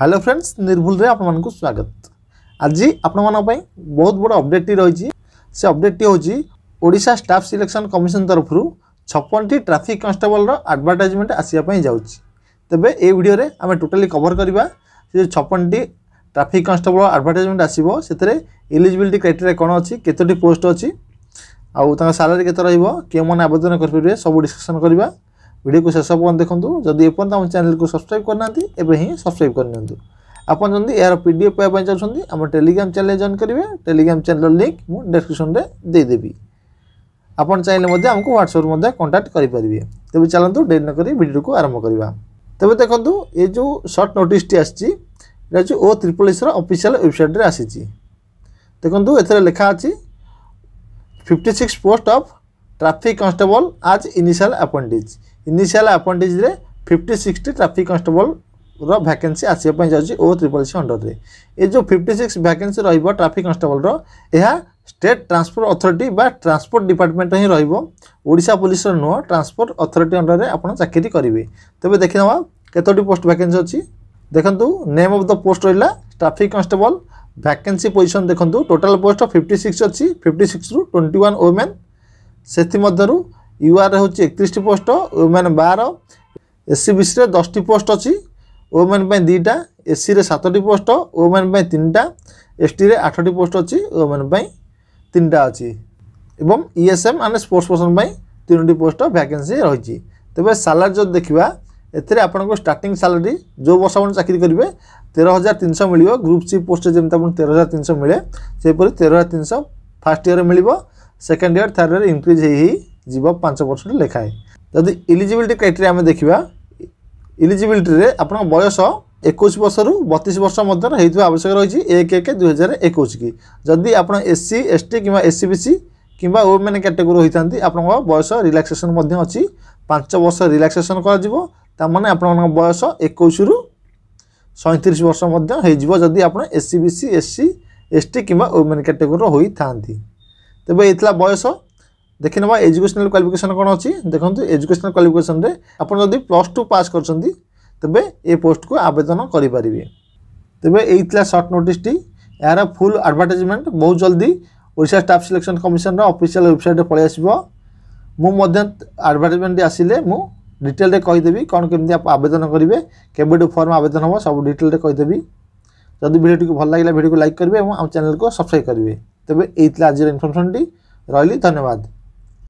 hello friends ନିର୍ଭୁଲରେ ଆପଣମାନଙ୍କୁ ସ୍ୱାଗତ ଆଜି ଆପଣମାନଙ୍କ ପାଇଁ ବହୁତ ବଡ଼ ଅପଡ଼େଟ୍ଟି ରହିଛି ସେ ଅପଡ଼େଟ୍ଟି ହେଉଛି ଓଡ଼ିଶା ଷ୍ଟାଫ୍ ସିଲେକ୍ସନ୍ କମିଶନ ତରଫରୁ ଛପନଟି ଟ୍ରାଫିକ୍ କନଷ୍ଟେବଲର ଆଡ଼ଭର୍ଟାଇଜମେଣ୍ଟ ଆସିବା ପାଇଁ ଯାଉଛି ତେବେ ଏହି ଭିଡ଼ିଓରେ ଆମେ ଟୋଟାଲି କଭର କରିବା ସେ ଯେଉଁ ଛପନଟି ଟ୍ରାଫିକ୍ କନଷ୍ଟେବଲ ଆଡ଼ଭର୍ଟାଇଜମେଣ୍ଟ ଆସିବ ସେଥିରେ ଇଲିଜିବିଲିଟି କ୍ରାଇଟେରିଆ କ'ଣ ଅଛି କେତୋଟି ପୋଷ୍ଟ ଅଛି ଆଉ ତାଙ୍କ ସାଲାରୀ କେତେ ରହିବ କେଉଁମାନେ ଆବେଦନ କରିପାରିବେ ସବୁ ଡିସ୍କସନ୍ କରିବା ଭିଡ଼ିଓକୁ ଶେଷ ପର୍ଯ୍ୟନ୍ତ ଦେଖନ୍ତୁ ଯଦି ଏପର୍ଯ୍ୟନ୍ତ ଆମ ଚ୍ୟାନେଲକୁ ସବସ୍କ୍ରାଇବ୍ କରିନାହାନ୍ତି ଏବେ ହିଁ ସବସ୍କ୍ରାଇବ୍ କରିନିଅନ୍ତୁ ଆପଣ ଯଦି ଏହାର ପି ଡି ଏଫ୍ ପାଇବା ପାଇଁ ଚାହୁଁଛନ୍ତି ଆମ ଟେଲିଗ୍ରାମ ଚ୍ୟାନେଲ୍ ଜଏନ୍ କରିବେ ଟେଲିଗ୍ରାମ ଚ୍ୟାନେଲ୍ର ଲିଙ୍କ୍ ମୁଁ ଡେସ୍କ୍ରିପସନ୍ରେ ଦେଇଦେବି ଆପଣ ଚାହିଁଲେ ମଧ୍ୟ ଆମକୁ ହ୍ୱାଟ୍ସଆପ୍ରୁ ମଧ୍ୟ କଣ୍ଟାକ୍ଟ କରିପାରିବେ ତେବେ ଚାଲନ୍ତୁ ଡେରି ନକରି ଭିଡ଼ିଓକୁ ଆରମ୍ଭ କରିବା ତେବେ ଦେଖନ୍ତୁ ଏ ଯେଉଁ ସର୍ଟ ନୋଟିସ୍ଟି ଆସିଛି এটা হচ্ছে ও ত্রিপল এসর অফিসিয়াল ওয়েবসাইটে আসিছি দেখুন এতে লেখা আছে fifty six post of traffic constable as initial appendix initial ଆପେଣ୍ଡିଜ୍ରେ ଫିଫ୍ଟି ସିକ୍ସଟି ଟ୍ରାଫିକ୍ କନଷ୍ଟେବଲର ଭ୍ୟାକେନ୍ସି ଆସିବା ପାଇଁ ଯାଉଛି ଓ ତ୍ରିପଲ୍ ସି ଅଣ୍ଡରରେ ଏ ଯେଉଁ ଫିଫ୍ଟି ସିକ୍ସ ଭ୍ୟାକେନ୍ସି ରହିବ ଟ୍ରାଫିକ୍ କନଷ୍ଟେବଲର ଏହା ଷ୍ଟେଟ୍ ଟ୍ରାନ୍ସପୋର୍ଟ ଅଥରିଟି ବା ଟ୍ରାନ୍ସପୋର୍ଟ ଡିପାର୍ଟମେଣ୍ଟ ହିଁ ରହିବ ଓଡ଼ିଶା ପୋଲିସର ନୁହଁ ଟ୍ରାନ୍ସପୋର୍ଟ ଅଥରିଟି ଅଣ୍ଡରରେ ଆପଣ ଚାକିରି କରିବେ ତେବେ ଦେଖିନେବା କେତୋଟି ପୋଷ୍ଟ ଭ୍ୟାକେନ୍ସି ଅଛି ଦେଖନ୍ତୁ ନେମ୍ ଅଫ୍ ଦ ପୋଷ୍ଟ ରହିଲା ଟ୍ରାଫିକ୍ କନଷ୍ଟେବଲ ভ্যাকেন্সি পজিশন দেখুন টোটাল পোস্ট ফিফটি সিক্স অছি ফিফটি সিক্স রু টোয়েন্টি ওয়ান ওমেন ସେଥିମଧ୍ୟରୁ ୟୁଆର୍ ହେଉଛି ଏକତିରିଶଟି ପୋଷ୍ଟ ଓମେନ୍ ବାର ବି ସିରେ ଦଶଟି ପୋଷ୍ଟ ଅଛି ଓମେନ୍ ପାଇଁ ଦୁଇଟା ଏସ୍ସିରେ ସାତଟି ପୋଷ୍ଟ ଓମେନ୍ ପାଇଁ ତିନିଟା ଏସ୍ଟିରେ ଆଠଟି ପୋଷ୍ଟ ଅଛି ଓମେନ୍ ପାଇଁ ତିନିଟା ଅଛି ଏବଂ ଏମ୍ ମାନେ ସ୍ପୋର୍ଟସ୍ ପର୍ସନ୍ ପାଇଁ ତିନୋଟି ପୋଷ୍ଟ ଭ୍ୟାକେନ୍ସି ରହିଛି ତେବେ ସାଲାରୀ ଯଦି ଦେଖିବା ଏଥିରେ ଆପଣଙ୍କୁ ଷ୍ଟାର୍ଟିଂ ସାଲାରୀ ଯେଉଁ ବର୍ଷ ଆପଣ ଚାକିରି କରିବେ ତେର ହଜାର ତିନିଶହ ମିଳିବ ଗ୍ରୁପ୍ ସି ପୋଷ୍ଟରେ ଯେମିତି ଆପଣ ତେର ହଜାର ତିନିଶହ ମିଳେ ସେହିପରି ତେର ହଜାର ତିନିଶହ ଫାର୍ଷ୍ଟ ଇୟର୍ରେ ମିଳିବ second year third year increase ହେଇ ହେଇ ଯିବ ପାଞ୍ଚ ପରସେଣ୍ଟ ଲେଖାଏ ଯଦି ଇଲିଜିବିଲିଟି କ୍ରାଇଟେରିଆ ଆମେ ଦେଖିବା ଇଲିଜିବିଲିଟିରେ ଆପଣଙ୍କ ବୟସ ଏକୋଇଶ ବର୍ଷରୁ ବତିଶ ବର୍ଷ ମଧ୍ୟରେ ହେଇଥିବା ଆବଶ୍ୟକ ରହିଛି ଏକ ଏକ ଦୁଇହଜାର ଏକୋଇଶକି ଯଦି ଆପଣ ଏସ୍ ସି ଏସ୍ ଟି କିମ୍ବା ଏସ୍ ସି ବି ସି କିମ୍ବା ଓମେନ୍ କ୍ୟାଟେଗୋରୀ ହୋଇଥାନ୍ତି ଆପଣଙ୍କ ବୟସ ରିଲାକ୍ସେସନ୍ ମଧ୍ୟ ଅଛି ପାଞ୍ଚ ବର୍ଷ ରିଲାକ୍ସେସନ୍ କରାଯିବ ତାମାନେ ଆପଣମାନଙ୍କ ବୟସ ଏକୋଇଶରୁ ସଇଁତିରିଶ ବର୍ଷ ମଧ୍ୟ ହେଇଯିବ ଯଦି ଆପଣ S C B C S C S T କିମ୍ବା ଓମେନ୍ କ୍ୟାଟେଗୋରୀର ହୋଇଥାନ୍ତି ତେବେ ଏଇଥିଲା ବୟସ দেখে নেওয়া এজুকেশনাল কোয়ালিফিকেসন কোণ অছি দেখুন এজুকেশনাল কোয়ালিফিকেসনরে আপনার যদি প্লস টু পাস করছেন তবে এ পোস্টক আবেদন করে পারে তবে এই সর্ট নোটিসটি এর ফুল আডভার্টাইজমেন্ট বহু জলদি ওড়শা স্টাফ সিলেকশন কমিশনর অফিসিয়াল ওয়েবসাইটে পড়ে আসব মু আডভার্টাইজমেন্ট আসলে মু ডিটেলরে কইদেবি কোণ কেমি আবেদন করবে কেবেঠু ফর্ম আবেদন হব সব ডিটেলরে কইদেবি যদি ভিডিওটি ভাল লাগলে ভিডিওকে লাইক করবে এবং আমার চ্যানেলকে সবসক্রাইব করবে ତେବେ ଏଇ ଥିଲା ଆଜିର ଇନଫର୍ମେସନଟି ରହିଲି ଧନ୍ୟବାଦ